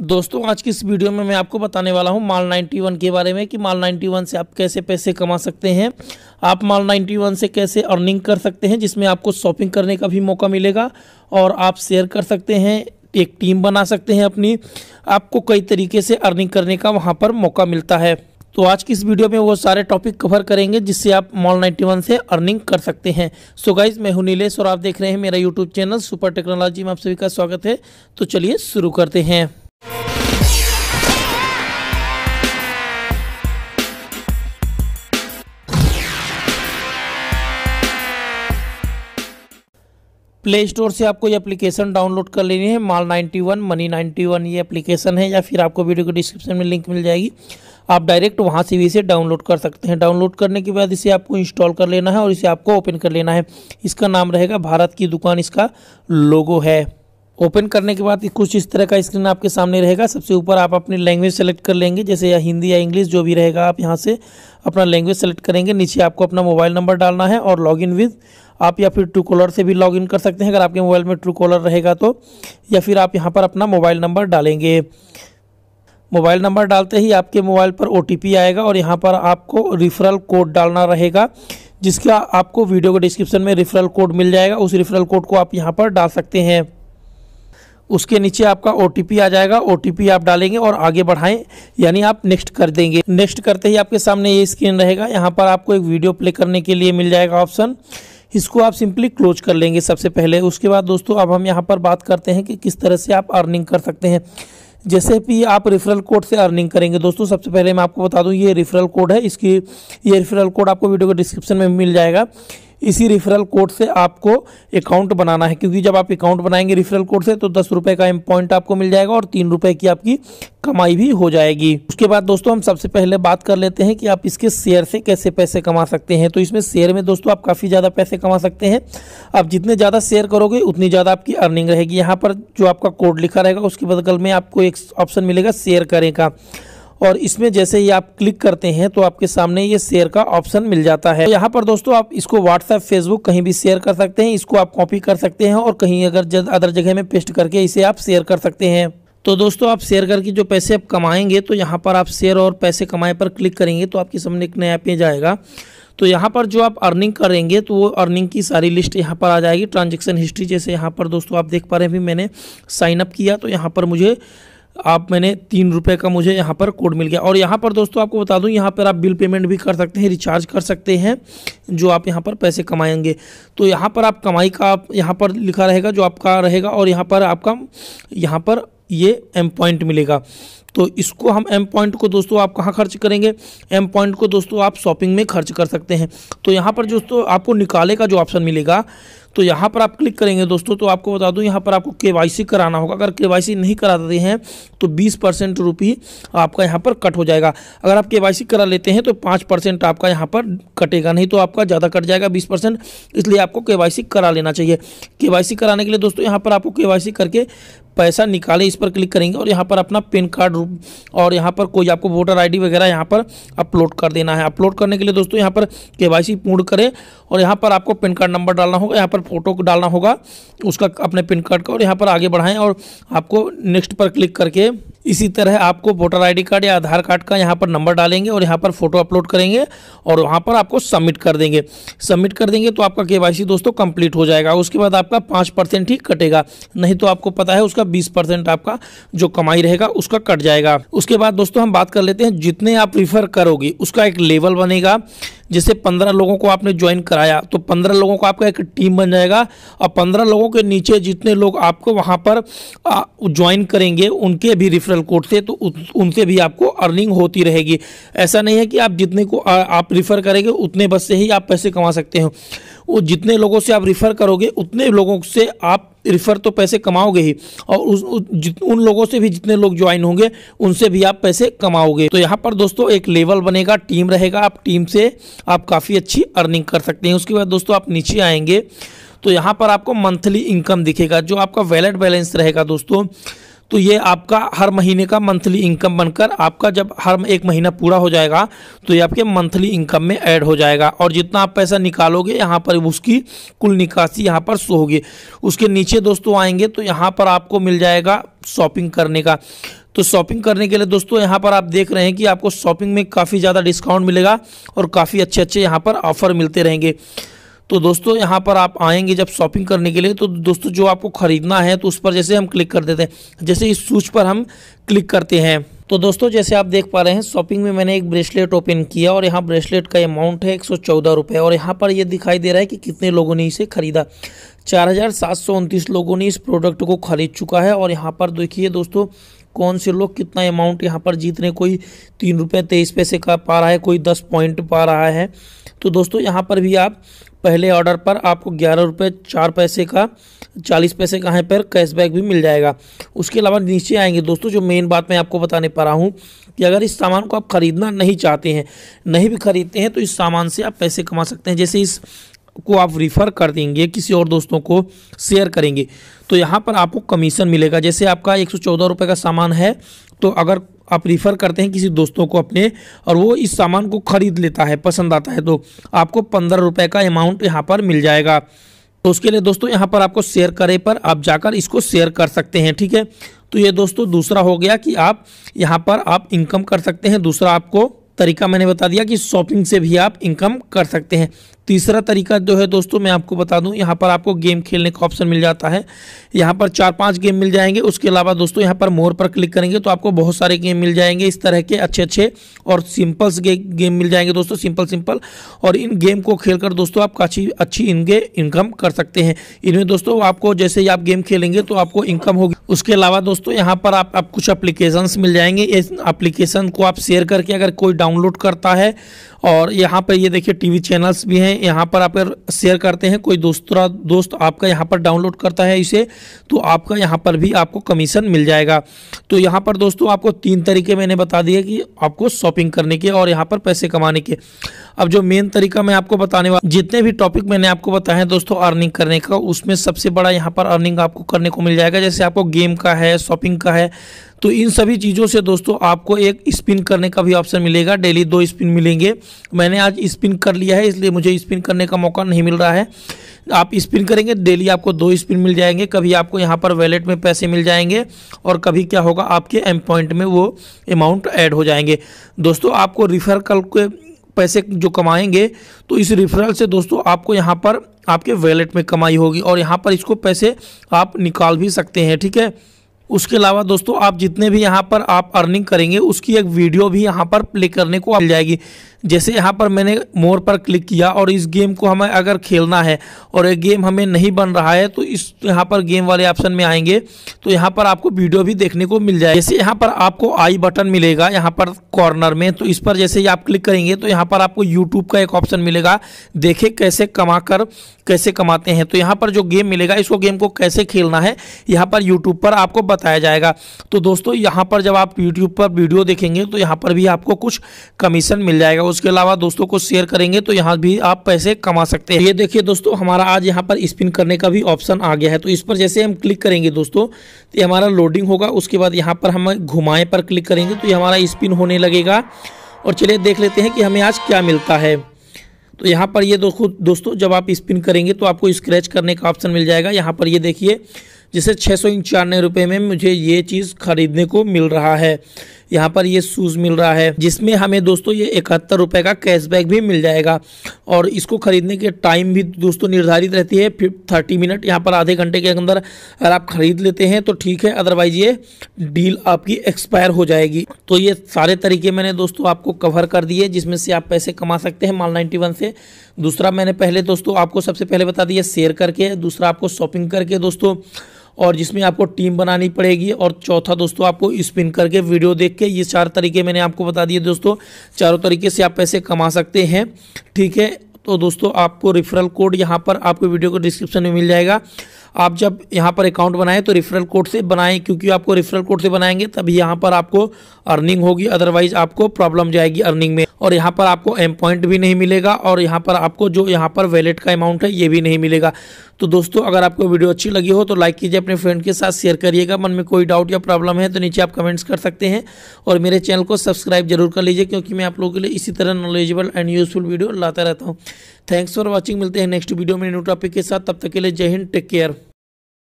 दोस्तों आज की इस वीडियो में मैं आपको बताने वाला हूं माल 91 के बारे में कि माल 91 से आप कैसे पैसे कमा सकते हैं आप माल 91 से कैसे अर्निंग कर सकते हैं जिसमें आपको शॉपिंग करने का भी मौका मिलेगा और आप शेयर कर सकते हैं एक टीम बना सकते हैं अपनी आपको कई तरीके से अर्निंग करने का वहाँ पर मौका मिलता है तो आज की इस वीडियो में वो सारे टॉपिक कवर करेंगे जिससे आप मॉल 91 से अर्निंग कर सकते हैं सो गाइज मैं हूं नीलेश और आप देख रहे हैं मेरा यूट्यूब चैनल सुपर टेक्नोलॉजी में आप सभी का स्वागत है तो चलिए शुरू करते हैं प्ले स्टोर से आपको ये एप्लीकेशन डाउनलोड कर लेनी है माल 91 मनी 91 ये एप्लीकेशन है या फिर आपको वीडियो के डिस्क्रिप्शन में लिंक मिल जाएगी आप डायरेक्ट वहाँ से भी इसे डाउनलोड कर सकते हैं डाउनलोड करने के बाद इसे आपको इंस्टॉल कर लेना है और इसे आपको ओपन कर लेना है इसका नाम रहेगा भारत की दुकान इसका लोगो है ओपन करने के बाद कुछ इस तरह का स्क्रीन आपके सामने रहेगा सबसे ऊपर आप अपनी लैंग्वेज सेलेक्ट कर लेंगे जैसे या हिंदी या इंग्लिश जो भी रहेगा आप यहाँ से अपना लैंग्वेज सेलेक्ट करेंगे नीचे आपको अपना मोबाइल नंबर डालना है और लॉगिन विद आप या फिर ट्रू कॉलर से भी लॉगिन कर सकते हैं अगर आपके मोबाइल में ट्रू कॉलर रहेगा तो या फिर आप यहाँ पर अपना मोबाइल नंबर डालेंगे मोबाइल नंबर डालते ही आपके मोबाइल पर ओ आएगा और यहाँ पर आपको रिफरल कोड डालना रहेगा जिसका आपको वीडियो के डिस्क्रिप्शन में रेफरल कोड मिल जाएगा उस रेफरल कोड को आप यहाँ पर डाल सकते हैं उसके नीचे आपका ओ आ जाएगा ओ आप डालेंगे और आगे बढ़ाएं यानी आप नेक्स्ट कर देंगे नेक्स्ट करते ही आपके सामने ये स्क्रीन रहेगा यहाँ पर आपको एक वीडियो प्ले करने के लिए मिल जाएगा ऑप्शन इसको आप सिंपली क्लोज कर लेंगे सबसे पहले उसके बाद दोस्तों अब हम यहाँ पर बात करते हैं कि किस तरह से आप अर्निंग कर सकते हैं जैसे भी आप रेफरल कोड से अर्निंग करेंगे दोस्तों सबसे पहले मैं आपको बता दूं ये रेफरल कोड है इसकी ये रेफरल कोड आपको वीडियो के डिस्क्रिप्शन में मिल जाएगा इसी रेफरल कोड से आपको अकाउंट बनाना है क्योंकि जब आप अकाउंट बनाएंगे रेफरल कोड से तो दस रुपये का एम पॉइंट आपको मिल जाएगा और तीन रुपये की आपकी कमाई भी हो जाएगी उसके बाद दोस्तों हम सबसे पहले बात कर लेते हैं कि आप इसके शेयर से कैसे पैसे कमा सकते हैं तो इसमें शेयर में दोस्तों आप काफ़ी ज़्यादा पैसे कमा सकते हैं आप जितने ज़्यादा शेयर करोगे उतनी ज़्यादा आपकी अर्निंग रहेगी यहाँ पर जो आपका कोड लिखा रहेगा उसके बदल में आपको एक ऑप्शन मिलेगा शेयर करें का और इसमें जैसे ही आप क्लिक करते हैं तो आपके सामने ये शेयर का ऑप्शन मिल जाता है तो यहाँ पर दोस्तों आप इसको व्हाट्सएप फेसबुक कहीं भी शेयर कर सकते हैं इसको आप कॉपी कर सकते हैं और कहीं अगर अदर जगह में पेस्ट करके इसे आप शेयर कर सकते हैं तो दोस्तों आप शेयर करके जो पैसे आप कमाएंगे तो यहाँ पर आप शेयर और पैसे कमाए पर क्लिक करेंगे तो आपके सामने एक नया पेज आएगा तो यहाँ पर जो आप अर्निंग करेंगे तो वो अर्निंग की सारी लिस्ट यहाँ पर आ जाएगी ट्रांजेक्शन हिस्ट्री जैसे यहाँ पर दोस्तों आप देख पा रहे हैं अभी मैंने साइन अप किया तो यहाँ पर मुझे आप मैंने तीन रुपये का मुझे यहाँ पर कोड मिल गया और यहाँ पर दोस्तों आपको बता दूँ यहाँ पर आप बिल पेमेंट भी कर सकते हैं रिचार्ज कर सकते हैं जो आप यहाँ पर पैसे कमाएंगे तो यहाँ पर आप कमाई का आप यहाँ पर लिखा रहेगा जो आपका रहेगा और यहाँ पर आपका यहाँ पर ये एम पॉइंट मिलेगा तो इसको हम एम पॉइंट को दोस्तों आप कहाँ खर्च करेंगे एम पॉइंट को दोस्तों आप शॉपिंग में खर्च कर सकते हैं तो यहाँ पर दोस्तों आपको निकाले का जो ऑप्शन मिलेगा तो यहाँ पर आप क्लिक करेंगे दोस्तों तो आपको बता दूँ यहाँ पर आपको के कराना होगा अगर के नहीं कराते हैं तो बीस परसेंट आपका यहाँ पर कट हो जाएगा अगर आप के करा लेते हैं तो पाँच परसेंट आपका यहाँ पर कटेगा नहीं तो आपका ज़्यादा कट जाएगा बीस परसेंट इसलिए आपको के करा लेना चाहिए के कराने के लिए दोस्तों यहाँ पर आपको के करके पैसा निकाले इस पर क्लिक करेंगे और यहाँ पर अपना पेन कार्ड और यहाँ पर कोई आपको वोटर आईडी वगैरह यहाँ पर अपलोड कर देना है अपलोड करने के लिए दोस्तों यहाँ पर के पूर्ण करें और यहाँ पर आपको पेन कार्ड नंबर डालना होगा यहाँ पर फ़ोटो को डालना होगा उसका अपने पिन कार्ड का और यहाँ पर आगे बढ़ाएं और आपको नेक्स्ट पर क्लिक करके इसी तरह आपको वोटर आईडी कार्ड या आधार कार्ड का यहाँ पर नंबर डालेंगे और यहाँ पर फोटो अपलोड करेंगे और वहाँ पर आपको सबमिट कर देंगे सबमिट कर देंगे तो आपका के दोस्तों कंप्लीट हो जाएगा उसके बाद आपका पाँच परसेंट ही कटेगा नहीं तो आपको पता है उसका बीस परसेंट आपका जो कमाई रहेगा उसका कट जाएगा उसके बाद दोस्तों हम बात कर लेते हैं जितने आप रिफ़र करोगे उसका एक लेवल बनेगा जैसे पंद्रह लोगों को आपने ज्वाइन कराया तो पंद्रह लोगों का आपका एक टीम बन जाएगा और पंद्रह लोगों के नीचे जितने लोग आपको वहाँ पर ज्वाइन करेंगे उनके भी रिफरल कोड से तो उनसे भी आपको अर्निंग होती रहेगी ऐसा नहीं है कि आप जितने को आ, आप रिफ़र करेंगे उतने बस से ही आप पैसे कमा सकते हो वो जितने लोगों से आप रिफ़र करोगे उतने लोगों से आप रिफ़र तो पैसे कमाओगे ही और उस, उन लोगों से भी जितने लोग ज्वाइन होंगे उनसे भी आप पैसे कमाओगे तो यहाँ पर दोस्तों एक लेवल बनेगा टीम रहेगा आप टीम से आप काफ़ी अच्छी अर्निंग कर सकते हैं उसके बाद दोस्तों आप नीचे आएंगे तो यहाँ पर आपको मंथली इनकम दिखेगा जो आपका वैलेट बैलेंस रहेगा दोस्तों तो ये आपका हर महीने का मंथली इनकम बनकर आपका जब हर एक महीना पूरा हो जाएगा तो ये आपके मंथली इनकम में ऐड हो जाएगा और जितना आप पैसा निकालोगे यहाँ पर उसकी कुल निकासी यहाँ पर शो होगी उसके नीचे दोस्तों आएंगे तो यहाँ पर आपको मिल जाएगा शॉपिंग करने का तो शॉपिंग करने के लिए दोस्तों यहाँ पर आप देख रहे हैं कि आपको शॉपिंग में काफ़ी ज़्यादा डिस्काउंट मिलेगा और काफ़ी अच्छे अच्छे यहाँ पर ऑफर मिलते रहेंगे तो दोस्तों यहाँ पर आप आएंगे जब शॉपिंग करने के लिए तो दोस्तों जो आपको ख़रीदना है तो उस पर जैसे हम क्लिक कर देते हैं जैसे इस सूच पर हम क्लिक करते हैं तो दोस्तों जैसे आप देख पा रहे हैं शॉपिंग में मैंने एक ब्रेसलेट ओपन किया और यहाँ ब्रेसलेट का अमाउंट है एक सौ और यहाँ पर ये यह दिखाई दे रहा है कि कितने लोगों ने इसे ख़रीदा चार लोगों ने इस प्रोडक्ट को ख़रीद चुका है और यहाँ पर देखिए दोस्तों कौन से लोग कितना अमाउंट यहाँ पर जीत रहे कोई तीन रुपये तेईस पैसे का पा रहा है कोई दस पॉइंट पा रहा है तो दोस्तों यहाँ पर भी आप पहले ऑर्डर पर आपको ग्यारह रुपये चार पैसे का चालीस पैसे का है पर कैशबैक भी मिल जाएगा उसके अलावा नीचे आएंगे दोस्तों जो मेन बात मैं आपको बताने पा रहा हूँ कि अगर इस सामान को आप ख़रीदना नहीं चाहते हैं नहीं भी ख़रीदते हैं तो इस सामान से आप पैसे कमा सकते हैं जैसे इस को आप रिफ़र कर देंगे किसी और दोस्तों को शेयर करेंगे तो यहाँ पर आपको कमीशन मिलेगा जैसे आपका एक सौ का सामान है तो अगर आप रिफ़र करते हैं किसी दोस्तों को अपने और वो इस सामान को ख़रीद लेता है पसंद आता है तो आपको पंद्रह रुपये का अमाउंट यहाँ पर मिल जाएगा तो उसके लिए दोस्तों यहाँ पर आपको शेयर करे पर आप जाकर इसको शेयर कर सकते हैं ठीक है तो ये दोस्तों दूसरा हो गया कि आप यहाँ पर आप इनकम कर सकते हैं दूसरा आपको तरीका मैंने बता दिया कि शॉपिंग से भी आप इनकम कर सकते हैं तीसरा तरीका जो है दोस्तों मैं आपको बता दूं यहाँ पर आपको गेम खेलने का ऑप्शन मिल जाता है यहाँ पर चार पांच गेम मिल जाएंगे उसके अलावा दोस्तों यहाँ पर मोर पर क्लिक करेंगे तो आपको बहुत सारे गेम मिल जाएंगे इस तरह के अच्छे अच्छे और सिंपल्स गे, गेम मिल जाएंगे दोस्तों सिंपल सिंपल और इन गेम को खेल दोस्तों आप काफी अच्छी इनके इनकम कर सकते हैं इनमें दोस्तों आपको जैसे ही आप गेम खेलेंगे तो आपको इनकम होगी उसके अलावा दोस्तों यहाँ पर आप, आप कुछ अप्लीकेशन मिल जाएंगे इस अप्लीकेशन को आप शेयर करके अगर कोई डाउनलोड करता है और यहाँ पर ये देखिए टीवी चैनल्स भी हैं यहाँ पर आप अगर शेयर करते हैं कोई दूसरा दोस्त आपका यहाँ पर डाउनलोड करता है इसे तो आपका यहाँ पर भी आपको कमीशन मिल जाएगा तो यहाँ पर दोस्तों आपको तीन तरीके मैंने बता दिए कि आपको शॉपिंग करने के और यहाँ पर पैसे कमाने के अब जो मेन तरीका मैं आपको बताने वाला जितने भी टॉपिक मैंने आपको बताया है दोस्तों अर्निंग करने का उसमें सबसे बड़ा यहाँ पर अर्निंग आपको करने को मिल जाएगा जैसे आपको गेम का है शॉपिंग का है तो इन सभी चीज़ों से दोस्तों आपको एक स्पिन करने का भी ऑप्शन मिलेगा डेली दो स्पिन मिलेंगे मैंने आज स्पिन कर लिया है इसलिए मुझे स्पिन करने का मौका नहीं मिल रहा है आप स्पिन करेंगे डेली आपको दो स्पिन मिल जाएंगे कभी आपको यहाँ पर वैलेट में पैसे मिल जाएंगे और कभी क्या होगा आपके एम पॉइंट में वो अमाउंट ऐड हो जाएंगे दोस्तों आपको रिफ़र कल के पैसे जो कमाएंगे तो इस रेफरल से दोस्तों आपको यहाँ पर आपके वैलेट में कमाई होगी और यहाँ पर इसको पैसे आप निकाल भी सकते हैं ठीक है उसके अलावा दोस्तों आप जितने भी यहाँ पर आप अर्निंग करेंगे उसकी एक वीडियो भी यहाँ पर प्ले करने को मिल जाएगी जैसे यहाँ पर मैंने मोर पर क्लिक किया और इस गेम को हमें अगर खेलना है और ये गेम हमें नहीं बन रहा है तो इस यहाँ पर गेम वाले ऑप्शन में आएंगे तो यहाँ पर आपको वीडियो भी देखने को मिल जाएगी जैसे यहाँ पर आपको आई बटन मिलेगा यहाँ पर कॉर्नर में तो इस पर जैसे ही आप क्लिक करेंगे तो यहाँ पर आपको यूट्यूब का एक ऑप्शन मिलेगा देखे कैसे कमा कर कैसे कमाते हैं तो यहाँ पर जो गेम मिलेगा इसको गेम को कैसे खेलना है यहाँ पर यूट्यूब पर आपको बताया जाएगा तो दोस्तों यहाँ पर जब आप यूट्यूब पर वीडियो देखेंगे तो यहाँ पर भी आपको कुछ कमीशन मिल जाएगा उसके अलावा दोस्तों को शेयर करेंगे तो यहाँ भी आप पैसे कमा सकते हैं ये देखिए दोस्तों हमारा आज यहाँ पर स्पिन करने का भी ऑप्शन आ गया है तो इस पर जैसे हम क्लिक करेंगे दोस्तों तो हमारा लोडिंग होगा उसके बाद यहाँ पर हम घुमाए पर क्लिक करेंगे तो ये हमारा स्पिन होने लगेगा और चलिए देख लेते हैं कि हमें आज क्या मिलता है तो यहाँ पर ये दोस्तों दोस्तों जब आप स्पिन करेंगे तो आपको स्क्रैच करने का ऑप्शन मिल जाएगा यहाँ पर ये देखिए जिसे छः सौ इंचानवे रुपये में मुझे ये चीज़ ख़रीदने को मिल रहा है यहाँ पर ये शूज़ मिल रहा है जिसमें हमें दोस्तों ये इकहत्तर रुपये का कैशबैक भी मिल जाएगा और इसको ख़रीदने के टाइम भी दोस्तों निर्धारित रहती है फिर थर्टी मिनट यहाँ पर आधे घंटे के अंदर अगर आप ख़रीद लेते हैं तो ठीक है अदरवाइज़ ये डील आपकी एक्सपायर हो जाएगी तो ये सारे तरीके मैंने दोस्तों आपको कवर कर दिए जिसमें से आप पैसे कमा सकते हैं माल नाइन्टी से दूसरा मैंने पहले दोस्तों आपको सबसे पहले बता दिया शेयर करके दूसरा आपको शॉपिंग करके दोस्तों और जिसमें आपको टीम बनानी पड़ेगी और चौथा दोस्तों आपको स्पिन करके वीडियो देख के ये चार तरीके मैंने आपको बता दिए दोस्तों चारों तरीके से आप पैसे कमा सकते हैं ठीक है तो दोस्तों आपको रेफरल कोड यहाँ पर आपको वीडियो को डिस्क्रिप्शन में मिल जाएगा आप जब यहाँ पर अकाउंट बनाएं तो रेफरल कोड से बनाएं क्योंकि आपको रेफरल कोड से बनाएंगे तभी यहाँ पर आपको अर्निंग होगी अदरवाइज आपको प्रॉब्लम जाएगी अर्निंग में और यहाँ पर आपको एम पॉइंट भी नहीं मिलेगा और यहाँ पर आपको जो यहाँ पर वैलेट का अमाउंट है ये भी नहीं मिलेगा तो दोस्तों अगर आपको वीडियो अच्छी लगी हो तो लाइक कीजिए अपने फ्रेंड के साथ शेयर करिएगा मन में कोई डाउट या प्रॉब्लम है तो नीचे आप कमेंट्स कर सकते हैं और मेरे चैनल को सब्सक्राइब जरूर कर लीजिए क्योंकि मैं आप लोगों के लिए इसी तरह नॉलेजेबल एंड यूजफुल वीडियो लाता रहता हूँ थैंक्स फॉर वॉचिंग मिलते हैं नेक्स्ट वीडियो में न्यू टॉपिक के साथ तब तक के लिए जय हिंद टेक केयर